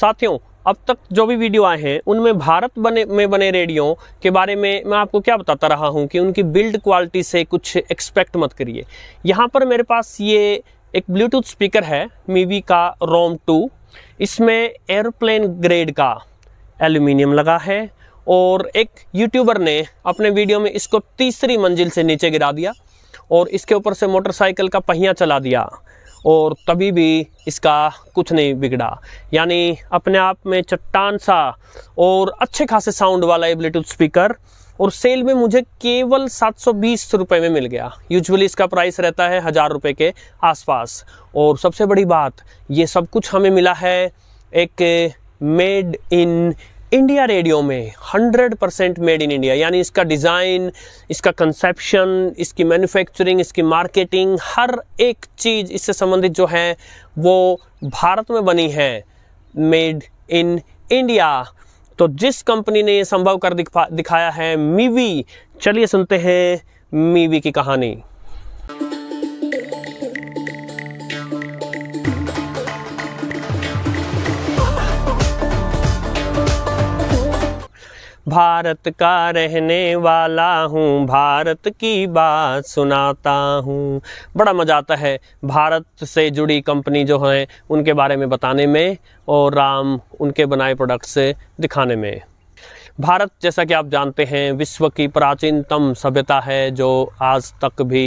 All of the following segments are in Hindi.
साथियों अब तक जो भी वीडियो आए हैं उनमें भारत बने में बने रेडियो के बारे में मैं आपको क्या बताता रहा हूँ कि उनकी बिल्ड क्वालिटी से कुछ एक्सपेक्ट मत करिए यहाँ पर मेरे पास ये एक ब्लूटूथ स्पीकर है मीवी का रोम टू इसमें एयरप्लेन ग्रेड का एल्यूमिनियम लगा है और एक यूट्यूबर ने अपने वीडियो में इसको तीसरी मंजिल से नीचे गिरा दिया और इसके ऊपर से मोटरसाइकिल का पहिया चला दिया और तभी भी इसका कुछ नहीं बिगड़ा यानी अपने आप में चट्टान सा और अच्छे खासे साउंड वाला ये ब्लूटूथ स्पीकर और सेल में मुझे केवल सात सौ बीस रुपये में मिल गया यूजुअली इसका प्राइस रहता है हज़ार रुपये के आसपास और सबसे बड़ी बात ये सब कुछ हमें मिला है एक मेड इन इंडिया रेडियो में 100 परसेंट मेड इन इंडिया यानी इसका डिज़ाइन इसका कंसेप्शन इसकी मैन्युफैक्चरिंग इसकी मार्केटिंग हर एक चीज़ इससे संबंधित जो है वो भारत में बनी है मेड इन इंडिया तो जिस कंपनी ने ये संभव कर दिखा दिखाया है मीवी चलिए सुनते हैं मीवी की कहानी भारत का रहने वाला हूँ भारत की बात सुनाता हूँ बड़ा मज़ा आता है भारत से जुड़ी कंपनी जो है उनके बारे में बताने में और राम उनके बनाए प्रोडक्ट्स दिखाने में भारत जैसा कि आप जानते हैं विश्व की प्राचीनतम सभ्यता है जो आज तक भी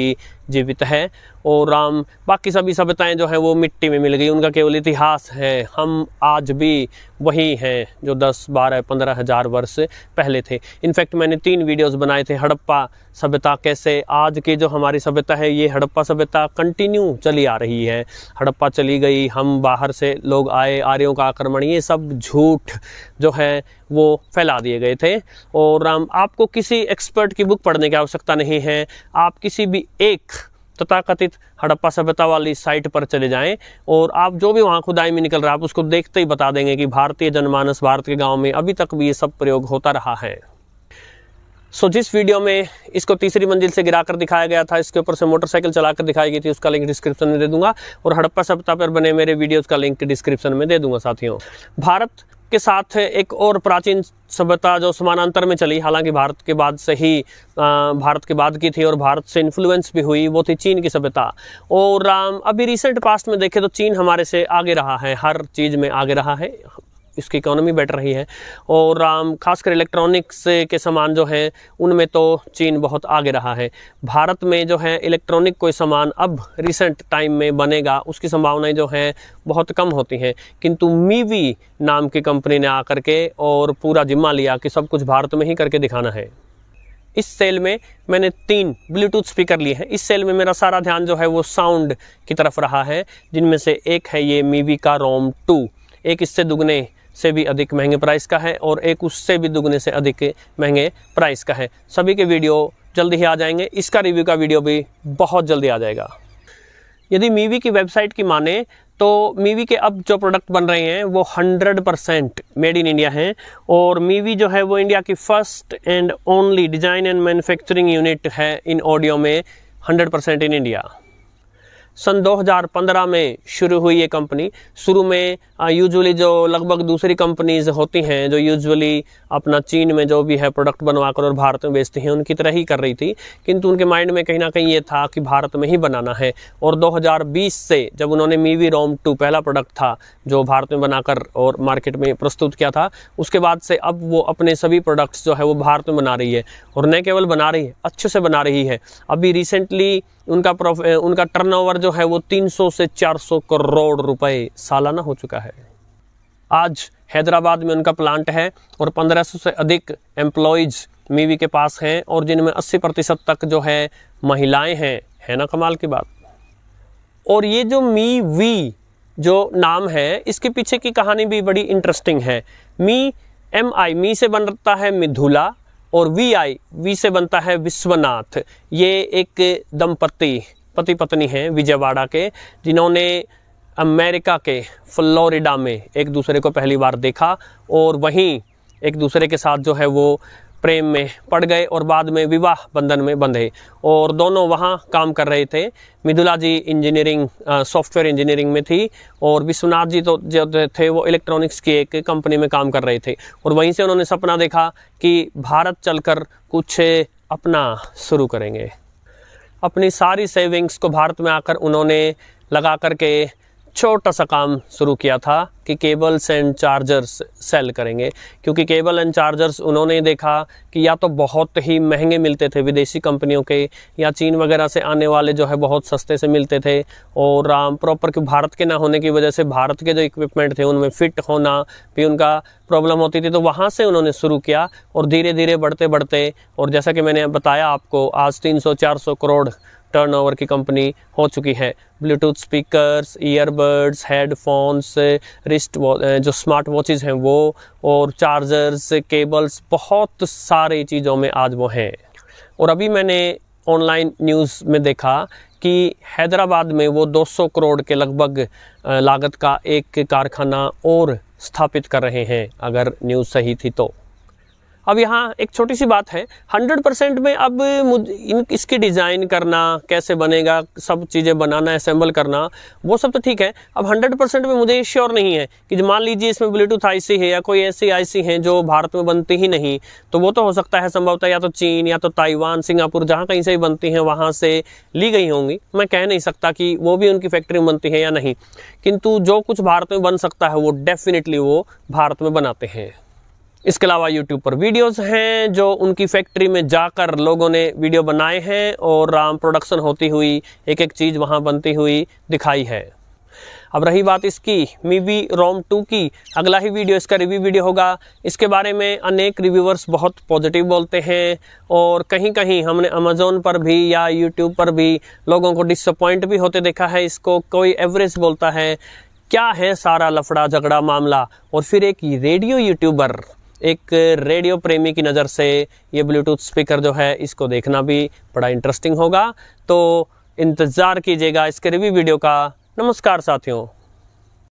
जीवित है और राम बाकी सभी सभ्यताएं जो हैं वो मिट्टी में मिल गई उनका केवल इतिहास है हम आज भी वही हैं जो 10, 12, पंद्रह हज़ार वर्ष पहले थे इनफैक्ट मैंने तीन वीडियोस बनाए थे हड़प्पा सभ्यता कैसे आज की जो हमारी सभ्यता है ये हड़प्पा सभ्यता कंटिन्यू चली आ रही है हड़प्पा चली गई हम बाहर से लोग आए आर्यों का आक्रमण ये सब झूठ जो है वो फैला दिए गए थे और राम आपको किसी एक्सपर्ट की बुक पढ़ने की आवश्यकता नहीं है आप किसी भी एक तथाकथित हड़प्पा सभ्यता वाली साइट पर चले जाएं और आप जो भी वहाँ खुदाई में निकल रहा है आप उसको देखते ही बता देंगे कि भारतीय जनमानस भारत के गाँव में अभी तक भी ये सब प्रयोग होता रहा है सो so, जिस वीडियो में इसको तीसरी मंजिल से गिराकर दिखाया गया था इसके ऊपर से मोटरसाइकिल चलाकर दिखाई गई थी उसका लिंक डिस्क्रिप्शन में दे दूंगा और हड़प्पा सप्ताह पर बने मेरे वीडियोस का लिंक डिस्क्रिप्शन में दे दूंगा साथियों भारत के साथ एक और प्राचीन सभ्यता जो समानांतर में चली हालांकि भारत के बाद से ही भारत के बाद की थी और भारत से इन्फ्लुएंस भी हुई वो थी चीन की सभ्यता और अभी रिसेंट पास्ट में देखें तो चीन हमारे से आगे रहा है हर चीज़ में आगे रहा है इसकी इकोनॉमी बेटर रही है और um, खासकर इलेक्ट्रॉनिक्स के सामान जो हैं उनमें तो चीन बहुत आगे रहा है भारत में जो है इलेक्ट्रॉनिक कोई सामान अब रिसेंट टाइम में बनेगा उसकी संभावनाएं जो हैं बहुत कम होती हैं किंतु मीवी नाम की कंपनी ने आकर के और पूरा जिम्मा लिया कि सब कुछ भारत में ही करके दिखाना है इस सेल में मैंने तीन ब्लूटूथ स्पीकर लिए हैं इस सेल में मेरा सारा ध्यान जो है वो साउंड की तरफ रहा है जिनमें से एक है ये मीवी का रोम टू एक इससे दुगने से भी अधिक महंगे प्राइस का है और एक उससे भी दुगने से अधिक महंगे प्राइस का है सभी के वीडियो जल्दी ही आ जाएंगे इसका रिव्यू का वीडियो भी बहुत जल्दी आ जाएगा यदि मीवी की वेबसाइट की माने तो मीवी के अब जो प्रोडक्ट बन रहे हैं वो 100 परसेंट मेड इन इंडिया हैं और मीवी जो है वो इंडिया की first and only design and manufacturing unit है इन ऑडियो में 100 परसेंट इन इंडिया सन 2015 में शुरू हुई ये कंपनी शुरू में यूजुअली जो लगभग दूसरी कंपनीज होती हैं जो यूजुअली अपना चीन में जो भी है प्रोडक्ट बनवाकर और भारत में बेचती हैं उनकी तरह ही कर रही थी किंतु उनके माइंड में कहीं ना कहीं ये था कि भारत में ही बनाना है और 2020 से जब उन्होंने मीवी रोम टू पहला प्रोडक्ट था जो भारत में बनाकर और मार्केट में प्रस्तुत किया था उसके बाद से अब वो अपने सभी प्रोडक्ट्स जो है वो भारत में बना रही है और न केवल बना रही है अच्छे से बना रही है अभी रिसेंटली उनका उनका टर्नओवर जो है वो 300 से 400 करोड़ रुपए सालाना हो चुका है आज हैदराबाद में उनका प्लांट है और 1500 से अधिक एम्प्लॉयज मीवी के पास हैं और जिनमें 80 प्रतिशत तक जो है महिलाएं हैं है ना कमाल की बात और ये जो मी वी जो नाम है इसके पीछे की कहानी भी बड़ी इंटरेस्टिंग है मी एम आई मी से बनता है मिधुला और वी आई वी से बनता है विश्वनाथ ये एक दंपति पति पत्नी हैं विजयवाड़ा के जिन्होंने अमेरिका के फ्लोरिडा में एक दूसरे को पहली बार देखा और वहीं एक दूसरे के साथ जो है वो प्रेम में पड़ गए और बाद में विवाह बंधन में बंधे और दोनों वहाँ काम कर रहे थे Midula ji engineering software engineering में थी और विश्वनाथ जी तो जो थे वो इलेक्ट्रॉनिक्स की एक कंपनी में काम कर रहे थे और वहीं से उन्होंने सपना देखा कि भारत चलकर कुछ अपना शुरू करेंगे अपनी सारी सेविंग्स को भारत में आकर उन्होंने लगा करके छोटा सा काम शुरू किया था कि केबल्स एंड चार्जर्स सेल करेंगे क्योंकि केबल एंड चार्जर्स उन्होंने देखा कि या तो बहुत ही महंगे मिलते थे विदेशी कंपनियों के या चीन वगैरह से आने वाले जो है बहुत सस्ते से मिलते थे और प्रॉपर um, कि भारत के ना होने की वजह से भारत के जो इक्विपमेंट थे उनमें फ़िट होना भी उनका प्रॉब्लम होती थी तो वहाँ से उन्होंने शुरू किया और धीरे धीरे बढ़ते बढ़ते और जैसा कि मैंने बताया आपको आज तीन सौ करोड़ टर्नओवर की कंपनी हो चुकी है bluetooth speakers earbuds headphones wrist जो स्मार्ट वॉचेज़ हैं वो और चार्जर्स केबल्स बहुत सारी चीज़ों में आज वो हैं और अभी मैंने ऑनलाइन न्यूज़ में देखा कि हैदराबाद में वो 200 करोड़ के लगभग लागत का एक कारखाना और स्थापित कर रहे हैं अगर न्यूज़ सही थी तो अब यहाँ एक छोटी सी बात है 100 परसेंट में अब इन इसकी डिज़ाइन करना कैसे बनेगा सब चीज़ें बनाना असेंबल करना वो सब तो ठीक है अब 100 परसेंट में मुझे श्योर नहीं है कि मान लीजिए इसमें ब्लूटूथ आईसी है या कोई ऐसी आईसी हैं जो भारत में बनती ही नहीं तो वो तो हो सकता है संभवतः या तो चीन या तो ताइवान सिंगापुर जहाँ कहीं से भी बनती हैं वहाँ से ली गई होंगी मैं कह नहीं सकता कि वो भी उनकी फैक्ट्री में बनती है या नहीं किंतु जो कुछ भारत में बन सकता है वो डेफिनेटली वो भारत में बनाते हैं इसके अलावा यूट्यूब पर वीडियोस हैं जो उनकी फैक्ट्री में जाकर लोगों ने वीडियो बनाए हैं और राम प्रोडक्शन होती हुई एक एक चीज़ वहाँ बनती हुई दिखाई है अब रही बात इसकी मीवी रोम टू की अगला ही वीडियो इसका रिव्यू वीडियो होगा इसके बारे में अनेक रिव्यूवर्स बहुत पॉजिटिव बोलते हैं और कहीं कहीं हमने अमेजोन पर भी या यूट्यूब पर भी लोगों को डिसअपॉइंट भी होते देखा है इसको कोई एवरेज बोलता है क्या है सारा लफड़ा झगड़ा मामला और फिर एक रेडियो यूट्यूबर एक रेडियो प्रेमी की नज़र से ये ब्लूटूथ स्पीकर जो है इसको देखना भी बड़ा इंटरेस्टिंग होगा तो इंतज़ार कीजिएगा इसके रिव्यू वीडियो का नमस्कार साथियों